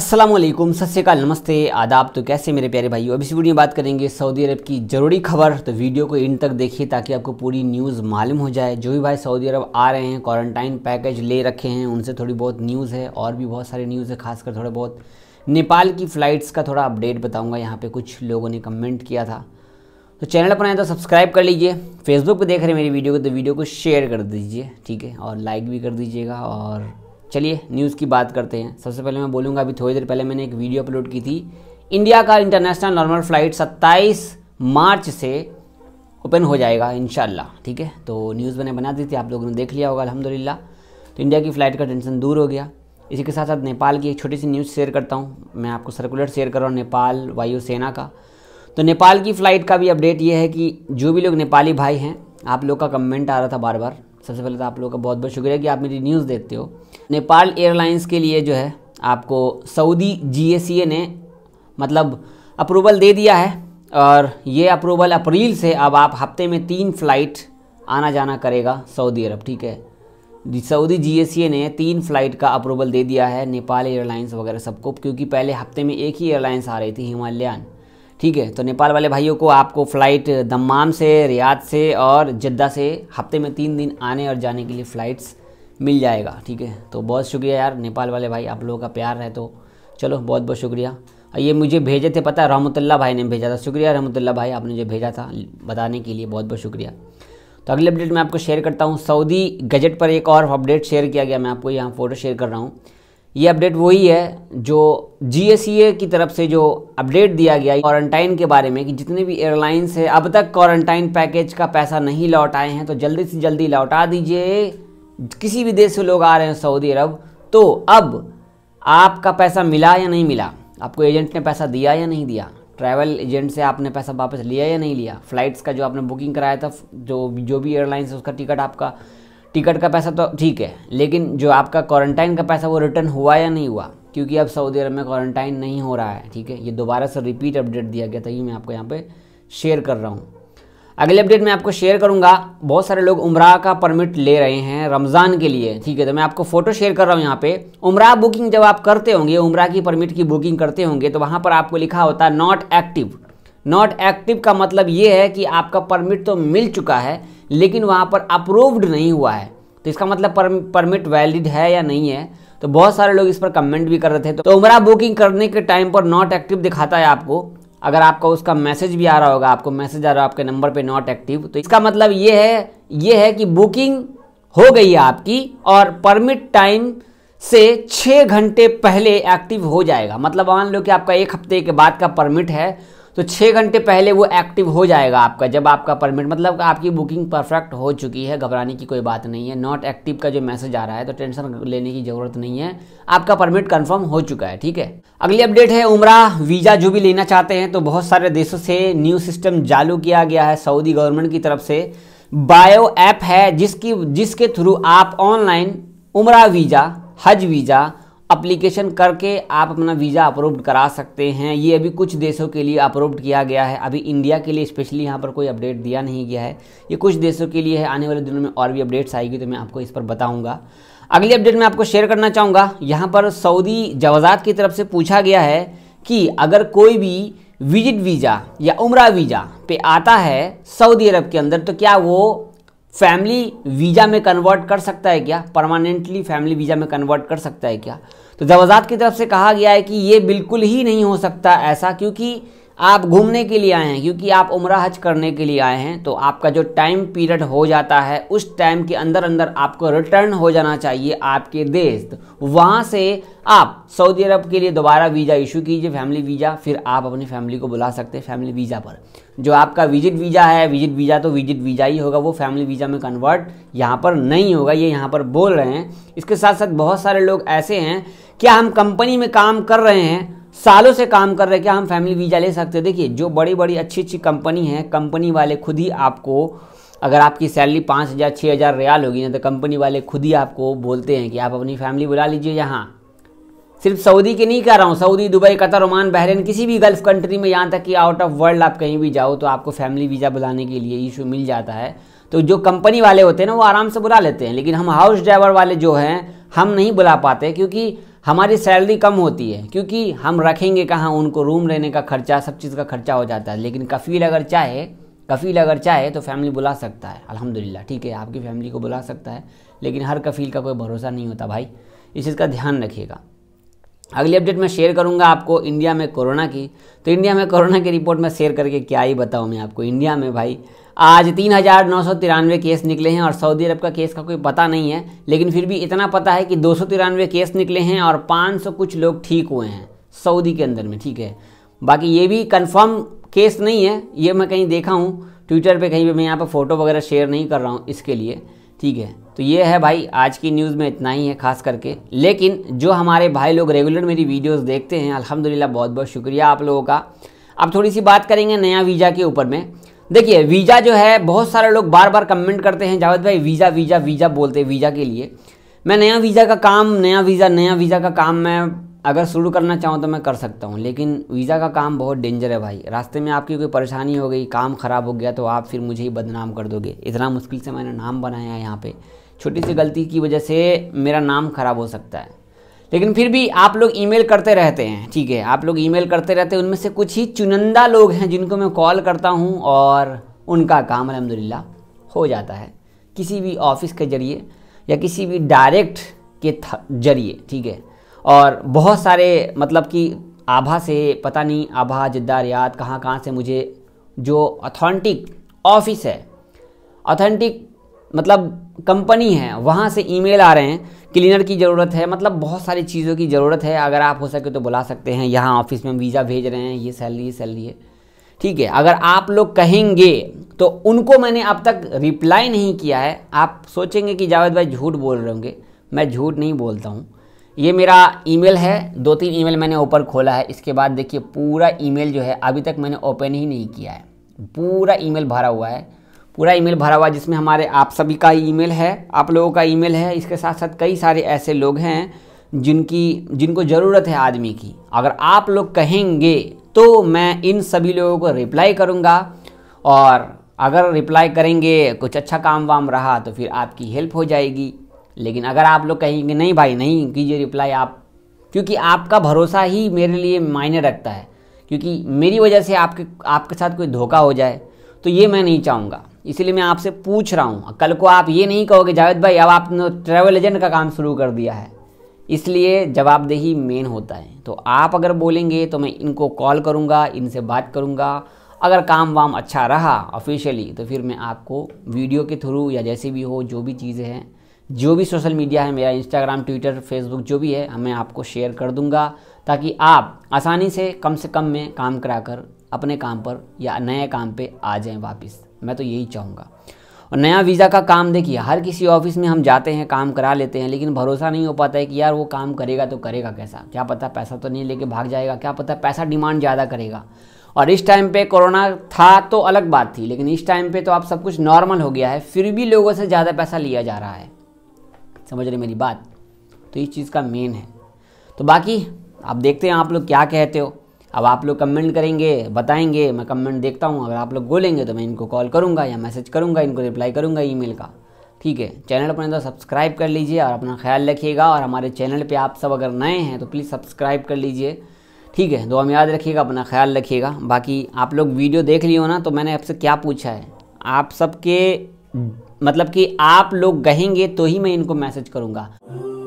असलम सत्यकाल नमस्ते आदाब तो कैसे मेरे प्यारे भाइयों अब इस वीडियो में बात करेंगे सऊदी अरब की ज़रूरी खबर तो वीडियो को इन तक देखिए ताकि आपको पूरी न्यूज़ मालूम हो जाए जो भी भाई सऊदी अरब आ रहे हैं क्वारंटाइन पैकेज ले रखे हैं उनसे थोड़ी बहुत न्यूज़ है और भी बहुत सारी न्यूज़ है खासकर थोड़ा बहुत नेपाल की फ़्लाइट्स का थोड़ा अपडेट बताऊँगा यहाँ पर कुछ लोगों ने कमेंट किया था तो चैनल पर आए तो सब्सक्राइब कर लीजिए फेसबुक पर देख रहे हैं मेरी वीडियो को तो वीडियो को शेयर कर दीजिए ठीक है और लाइक भी कर दीजिएगा और चलिए न्यूज़ की बात करते हैं सबसे पहले मैं बोलूँगा अभी थोड़ी देर पहले मैंने एक वीडियो अपलोड की थी इंडिया का इंटरनेशनल नॉर्मल फ्लाइट 27 मार्च से ओपन हो जाएगा इन ठीक है तो न्यूज़ मैंने बना दी थी आप लोगों ने देख लिया होगा अलहमदिल्ला तो इंडिया की फ़्लाइट का टेंशन दूर हो गया इसी के साथ साथ नेपाल की एक छोटी सी न्यूज़ शेयर करता हूँ मैं आपको सर्कुलर शेयर कर रहा हूँ नेपाल वायुसेना का तो नेपाल की फ़्लाइट का भी अपडेट ये है कि जो भी लोग नेपाली भाई हैं आप लोग का कमेंट आ रहा था बार बार सबसे पहले तो आप लोगों का बहुत बहुत शुक्रिया कि आप मेरी न्यूज़ देखते हो नेपाल एयरलाइंस के लिए जो है आपको सऊदी जी ने मतलब अप्रूवल दे दिया है और ये अप्रूवल अप्रैल से अब आप हफ्ते में तीन फ्लाइट आना जाना करेगा सऊदी अरब ठीक है सऊदी जी ने तीन फ्लाइट का अप्रूवल दे दिया है नेपाल एयरलाइंस वगैरह सबको क्योंकि पहले हफ्ते में एक ही एयरलाइंस आ रही थी हिमालयन ठीक है तो नेपाल वाले भाइयों को आपको फ़्लाइट दम्माम से रियाद से और जद्दा से हफ्ते में तीन दिन आने और जाने के लिए फ़्लाइट्स मिल जाएगा ठीक है तो बहुत शुक्रिया यार नेपाल वाले भाई आप लोगों का प्यार है तो चलो बहुत बहुत शुक्रिया और ये मुझे भेजे थे पता रहमतुल्ला भाई ने भेजा था शुक्रिया रहमतुल्ला भाई आपने जो भेजा था बताने के लिए बहुत बहुत शुक्रिया तो अगले अपडेट मैं आपको शेयर करता हूँ सऊदी गजट पर एक और अपडेट शेयर किया गया मैं आपको यहाँ फ़ोटो शेयर कर रहा हूँ ये अपडेट वही है जो जी e की तरफ से जो अपडेट दिया गया क्वारंटाइन के बारे में कि जितने भी एयरलाइंस है अब तक क्वारंटाइन पैकेज का पैसा नहीं लौट आए हैं तो जल्दी से जल्दी लौटा दीजिए किसी भी देश से लोग आ रहे हैं सऊदी अरब तो अब आपका पैसा मिला या नहीं मिला आपको एजेंट ने पैसा दिया या नहीं दिया ट्रैवल एजेंट से आपने पैसा वापस लिया या नहीं लिया फ्लाइट्स का जो आपने बुकिंग कराया था जो जो भी एयरलाइंस है उसका टिकट आपका टिकट का पैसा तो ठीक है लेकिन जो आपका क्वारंटाइन का पैसा वो रिटर्न हुआ या नहीं हुआ क्योंकि अब सऊदी अरब में क्वारंटाइन नहीं हो रहा है ठीक है ये दोबारा से रिपीट अपडेट दिया गया था ये मैं आपको यहाँ पे शेयर कर रहा हूँ अगले अपडेट मैं आपको शेयर करूँगा बहुत सारे लोग उम्रा का परमिट ले रहे हैं रमज़ान के लिए ठीक है तो मैं आपको फ़ोटो शेयर कर रहा हूँ यहाँ पे उमरा बुकिंग जब आप करते होंगे उमरा की परमिट की बुकिंग करते होंगे तो वहाँ पर आपको लिखा होता है नॉट एक्टिव नॉट एक्टिव का मतलब ये है कि आपका परमिट तो मिल चुका है लेकिन वहाँ पर अप्रूव्ड नहीं हुआ है तो इसका मतलब परमिट वैलिड है या नहीं है तो बहुत सारे लोग इस पर कमेंट भी कर रहे थे तो, तो उमरा बुकिंग करने के टाइम पर नॉट एक्टिव दिखाता है आपको अगर आपका उसका मैसेज भी आ रहा होगा आपको मैसेज आ रहा है आपके नंबर पे नॉट एक्टिव तो इसका मतलब ये है ये है कि बुकिंग हो गई है आपकी और परमिट टाइम से छः घंटे पहले एक्टिव हो जाएगा मतलब मान लो कि आपका एक हफ्ते के बाद का परमिट है तो छः घंटे पहले वो एक्टिव हो जाएगा आपका जब आपका परमिट मतलब आपकी बुकिंग परफेक्ट हो चुकी है घबराने की कोई बात नहीं है नॉट एक्टिव का जो मैसेज आ रहा है तो टेंशन लेने की ज़रूरत नहीं है आपका परमिट कंफर्म हो चुका है ठीक है अगली अपडेट है उमरा वीज़ा जो भी लेना चाहते हैं तो बहुत सारे देशों से न्यू सिस्टम चालू किया गया है सऊदी गवर्नमेंट की तरफ से बायो ऐप है जिसकी जिसके थ्रू आप ऑनलाइन उमरा वीज़ा हज वीज़ा अप्लीकेशन करके आप अपना वीज़ा अप्रूव्ड करा सकते हैं ये अभी कुछ देशों के लिए अप्रूव्ड किया गया है अभी इंडिया के लिए स्पेशली यहाँ पर कोई अपडेट दिया नहीं गया है ये कुछ देशों के लिए है आने वाले दिनों में और भी अपडेट्स आएगी तो मैं आपको इस पर बताऊँगा अगली अपडेट मैं आपको शेयर करना चाहूँगा यहाँ पर सऊदी जवाजात की तरफ से पूछा गया है कि अगर कोई भी विजिट वीज़ा या उम्र वीज़ा पे आता है सऊदी अरब के अंदर तो क्या वो फैमिली वीज़ा में कन्वर्ट कर सकता है क्या परमानेंटली फैमिली वीज़ा में कन्वर्ट कर सकता है क्या तो जवाजात की तरफ से कहा गया है कि ये बिल्कुल ही नहीं हो सकता ऐसा क्योंकि आप घूमने के लिए आए हैं क्योंकि आप उम्र हज करने के लिए आए हैं तो आपका जो टाइम पीरियड हो जाता है उस टाइम के अंदर अंदर आपको रिटर्न हो जाना चाहिए आपके देश वहाँ से आप सऊदी अरब के लिए दोबारा वीज़ा इशू कीजिए फैमिली वीज़ा फिर आप अपनी फैमिली को बुला सकते हैं फैमिली वीज़ा पर जो आपका विजिट वीज़ा है विजिट वीज़ा तो विजिट वीज़ा ही होगा वो फैमिली वीज़ा में कन्वर्ट यहाँ पर नहीं होगा ये यहाँ पर बोल रहे हैं इसके साथ साथ बहुत सारे लोग ऐसे हैं क्या हम कंपनी में काम कर रहे हैं सालों से काम कर रहे हैं क्या हम फैमिली वीज़ा ले सकते देखिए जो बड़ी बड़ी अच्छी अच्छी कंपनी है कंपनी वाले खुद ही आपको अगर आपकी सैलरी पाँच हज़ार छः हज़ार रियाल होगी ना तो कंपनी वाले खुद ही आपको बोलते हैं कि आप अपनी फैमिली बुला लीजिए यहाँ सिर्फ सऊदी के नहीं कह रहा हूँ Saudi Dubai Qatar Oman Bahrain किसी भी गल्फ़ कंट्री में यहाँ तक कि आउट ऑफ वर्ल्ड आप कहीं भी जाओ तो आपको फैमिली वीज़ा बुलाने के लिए इशू मिल जाता है तो जो कंपनी वाले होते हैं ना वो आराम से बुला लेते हैं लेकिन हम हाउस ड्राइवर वाले जो हैं हम नहीं बुला पाते क्योंकि हमारी सैलरी कम होती है क्योंकि हम रखेंगे कहाँ उनको रूम रहने का खर्चा सब चीज़ का खर्चा हो जाता है लेकिन कफ़ील अगर चाहे कफ़ील अगर चाहे तो फैमिली बुला सकता है अल्हम्दुलिल्लाह ठीक है आपकी फैमिली को बुला सकता है लेकिन हर कफ़ील का कोई भरोसा नहीं होता भाई इस चीज़ का ध्यान रखिएगा अगली अपडेट मैं शेयर करूंगा आपको इंडिया में कोरोना की तो इंडिया में कोरोना की रिपोर्ट मैं शेयर करके क्या ही बताऊं मैं आपको इंडिया में भाई आज तीन हज़ार नौ सौ तिरानवे केस निकले हैं और सऊदी अरब का केस का कोई पता नहीं है लेकिन फिर भी इतना पता है कि दो सौ तिरानवे केस निकले हैं और पाँच सौ कुछ लोग ठीक हुए हैं सऊदी के अंदर में ठीक है बाकी ये भी कन्फर्म केस नहीं है ये मैं कहीं देखा हूँ ट्विटर पर कहीं भी मैं यहाँ पर फ़ोटो वगैरह शेयर नहीं कर रहा हूँ इसके लिए ठीक है तो ये है भाई आज की न्यूज़ में इतना ही है खास करके लेकिन जो हमारे भाई लोग रेगुलर मेरी वीडियोस देखते हैं अल्हम्दुलिल्लाह बहुत बहुत शुक्रिया आप लोगों का अब थोड़ी सी बात करेंगे नया वीज़ा के ऊपर में देखिए वीज़ा जो है बहुत सारे लोग बार बार कमेंट करते हैं जावेद भाई वीज़ा वीज़ा वीज़ा बोलते हैं वीज़ा के लिए मैं नया वीज़ा का काम नया वीज़ा नया वीज़ा का काम मैं अगर शुरू करना चाहूँ तो मैं कर सकता हूँ लेकिन वीज़ा का काम बहुत डेंजर है भाई रास्ते में आपकी कोई परेशानी हो गई काम ख़राब हो गया तो आप फिर मुझे ही बदनाम कर दोगे इतना मुश्किल से मैंने नाम बनाया है यहाँ पर छोटी सी गलती की वजह से मेरा नाम ख़राब हो सकता है लेकिन फिर भी आप लोग ईमेल करते रहते हैं ठीक है आप लोग ईमेल करते रहते हैं उनमें से कुछ ही चुनिंदा लोग हैं जिनको मैं कॉल करता हूँ और उनका काम अलहमदिल्ला हो जाता है किसी भी ऑफिस के ज़रिए या किसी भी डायरेक्ट के जरिए ठीक है और बहुत सारे मतलब कि आभा से पता नहीं आभा जिद्दा रियाद कहाँ कहाँ से मुझे जो अथेंटिक ऑफिस है ऑथेंटिक मतलब कंपनी है वहाँ से ईमेल आ रहे हैं क्लीनर की ज़रूरत है मतलब बहुत सारी चीज़ों की ज़रूरत है अगर आप हो सके तो बुला सकते हैं यहाँ ऑफिस में वीज़ा भेज रहे हैं ये सैलरी सैलरी है ठीक है अगर आप लोग कहेंगे तो उनको मैंने अब तक रिप्लाई नहीं किया है आप सोचेंगे कि जावेद भाई झूठ बोल रहे होंगे मैं झूठ नहीं बोलता हूँ ये मेरा ईमेल है दो तीन ईमेल मैंने ऊपर खोला है इसके बाद देखिए पूरा ईमेल जो है अभी तक मैंने ओपन ही नहीं किया है पूरा ईमेल भरा हुआ है पूरा ईमेल भरा हुआ है जिसमें हमारे आप सभी का ईमेल है आप लोगों का ईमेल है इसके साथ साथ कई सारे ऐसे लोग हैं जिनकी जिनको ज़रूरत है आदमी की अगर आप लोग कहेंगे तो मैं इन सभी लोगों को रिप्लाई करूँगा और अगर रिप्लाई करेंगे कुछ अच्छा काम वाम रहा तो फिर आपकी हेल्प हो जाएगी लेकिन अगर आप लोग कहेंगे नहीं भाई नहीं कीजिए रिप्लाई आप क्योंकि आपका भरोसा ही मेरे लिए मायने रखता है क्योंकि मेरी वजह से आपके आपके साथ कोई धोखा हो जाए तो ये मैं नहीं चाहूँगा इसलिए मैं आपसे पूछ रहा हूँ कल को आप ये नहीं कहोगे जावेद भाई अब आपने ट्रैवल एजेंट का काम शुरू कर दिया है इसलिए जवाबदेही मेन होता है तो आप अगर बोलेंगे तो मैं इनको कॉल करूँगा इनसे बात करूँगा अगर काम वाम अच्छा रहा ऑफिशियली तो फिर मैं आपको वीडियो के थ्रू या जैसे भी हो जो भी चीज़ें हैं जो भी सोशल मीडिया है मेरा इंस्टाग्राम ट्विटर फेसबुक जो भी है मैं आपको शेयर कर दूंगा ताकि आप आसानी से कम से कम में काम करा कर अपने काम पर या नए काम पे आ जाएं वापस मैं तो यही चाहूँगा और नया वीज़ा का काम देखिए हर किसी ऑफिस में हम जाते हैं काम करा लेते हैं लेकिन भरोसा नहीं हो पाता है कि यार वो काम करेगा तो करेगा कैसा क्या पता पैसा तो नहीं लेके भाग जाएगा क्या पता पैसा डिमांड ज़्यादा करेगा और इस टाइम पे कोरोना था तो अलग बात थी लेकिन इस टाइम पे तो आप सब कुछ नॉर्मल हो गया है फिर भी लोगों से ज़्यादा पैसा लिया जा रहा है समझ रहे मेरी बात तो इस चीज़ का मेन है तो बाकी आप देखते हैं आप लोग क्या कहते हो अब आप लोग कमेंट करेंगे बताएंगे मैं कमेंट देखता हूँ अगर आप लोग बोलेंगे तो मैं इनको कॉल करूँगा या मैसेज करूँगा इनको रिप्लाई करूँगा ई का ठीक है चैनल अपने तो सब्सक्राइब कर लीजिए और अपना ख्याल रखिएगा और हमारे चैनल पे आप सब अगर नए हैं तो प्लीज़ सब्सक्राइब कर लीजिए ठीक है दो हम याद रखिएगा अपना ख्याल रखिएगा बाकी आप लोग वीडियो देख लिए हो ना तो मैंने आपसे क्या पूछा है आप सबके मतलब कि आप लोग कहेंगे तो ही मैं इनको मैसेज करूंगा